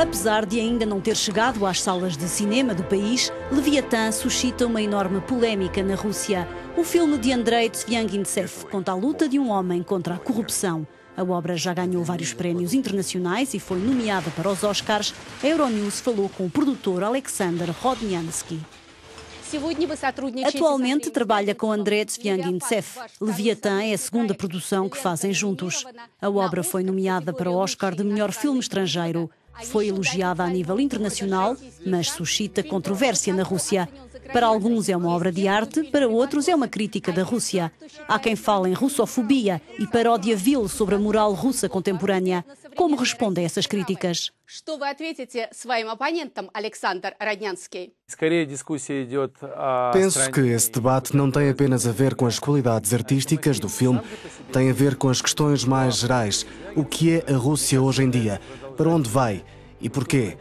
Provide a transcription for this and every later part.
Apesar de ainda não ter chegado às salas de cinema do país, Leviatã suscita uma enorme polémica na Rússia. O filme de Andrei Tsviangintsev conta a luta de um homem contra a corrupção. A obra já ganhou vários prémios internacionais e foi nomeada para os Oscars. A Euronews falou com o produtor Alexander Rodnyansky. Atualmente trabalha com André Tsviangintsev. Leviatã é a segunda produção que fazem juntos. A obra foi nomeada para o Oscar de melhor filme estrangeiro. Foi elogiada a nível internacional, mas suscita controvérsia na Rússia. Para alguns é uma obra de é arte, para outros é uma crítica da Rússia. Há quem fale em russofobia e paródia vil sobre a moral russa contemporânea. Como responde a essas críticas? Penso que esse debate não tem apenas a ver com as qualidades artísticas do filme, tem a ver com as questões mais gerais. O que é a Rússia hoje em dia? Para onde vai? E porquê?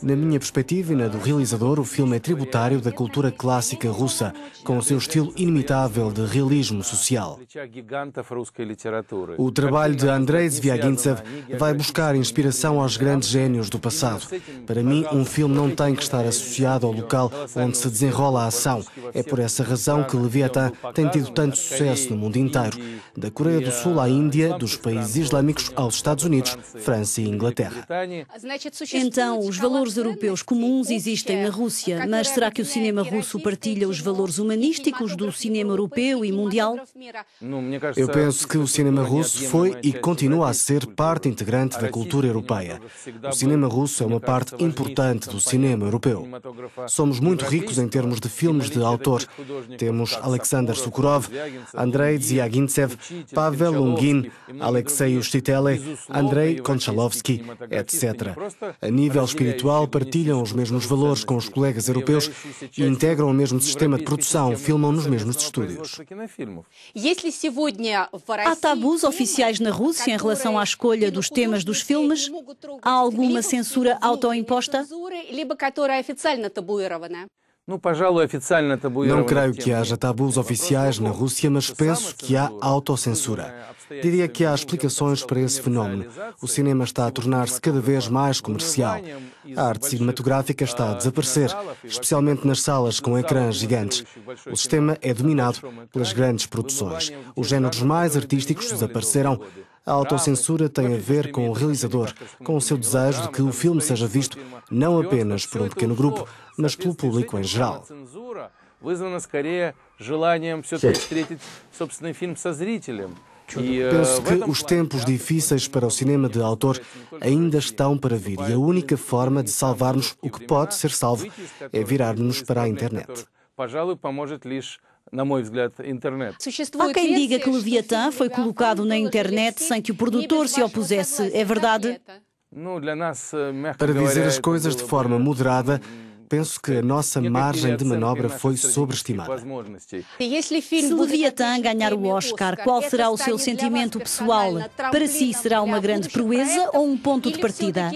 Na minha perspectiva e na do realizador, o filme é tributário da cultura clássica russa, com o seu estilo inimitável de realismo social. O trabalho de Andrei Zviagintsev vai buscar inspiração aos grandes gênios do passado. Para mim, um filme não tem que estar associado ao local onde se desenrola a ação. É por essa razão que Leviathan tem tido tanto sucesso no mundo inteiro. Da Coreia do Sul à Índia, dos países islâmicos aos Estados Unidos, França e Inglaterra. Então, os valores valores europeus comuns existem na Rússia, mas será que o cinema russo partilha os valores humanísticos do cinema europeu e mundial? Eu penso que o cinema russo é foi e continua a ser parte integrante da cultura europeia. O cinema russo é uma parte importante do cinema europeu. Somos muito ricos em termos de filmes de autor. Temos Alexander Sukurov, Andrei Zyagintsev, Pavel Lungin, Alexei Ustitele, Andrei Konchalovsky, etc. A nível espiritual, partilham os mesmos valores com os colegas europeus e integram o mesmo sistema de produção, filmam nos mesmos estúdios. Há tabus oficiais na Rússia em relação à escolha dos temas dos filmes? Há alguma censura autoimposta? Não creio que haja tabus oficiais na Rússia, mas penso que há autocensura. Diria que há explicações para esse fenómeno. O cinema está a tornar-se cada vez mais comercial. A arte cinematográfica está a desaparecer, especialmente nas salas com ecrãs gigantes. O sistema é dominado pelas grandes produções. Os géneros mais artísticos desapareceram. A autocensura tem a ver com o realizador, com o seu desejo de que o filme seja visto não apenas por um pequeno grupo, mas pelo público em geral. Eh, Penso que os tempos difíceis para o cinema de autor ainda estão para vir e a única forma de salvarmos o que pode ser salvo é virarmos-nos para a internet на мой взгляд, интернет. Há quem diga que Leviatã foi colocado na internet sem que o produtor se opusesse. É verdade? Para dizer as coisas de forma moderada, penso que a nossa margem de manobra foi tipo, sobreestimada. Se Leviatã ganhar o Oscar, qual será o seu sentimento pessoal? Para si, será uma grande proeza ou um ponto de partida?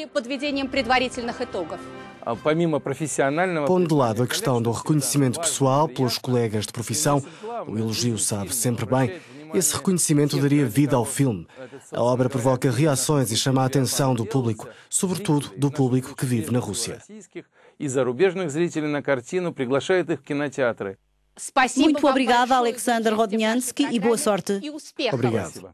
Pondo de lado a questão do reconhecimento pessoal pelos colegas de profissão, o elogio sabe sempre bem. Esse reconhecimento daria vida ao filme. A obra provoca reações e chama a atenção do público, sobretudo do público que vive na Rússia. Muito obrigada, Alexander Rodnyansky, e boa sorte. Obrigado.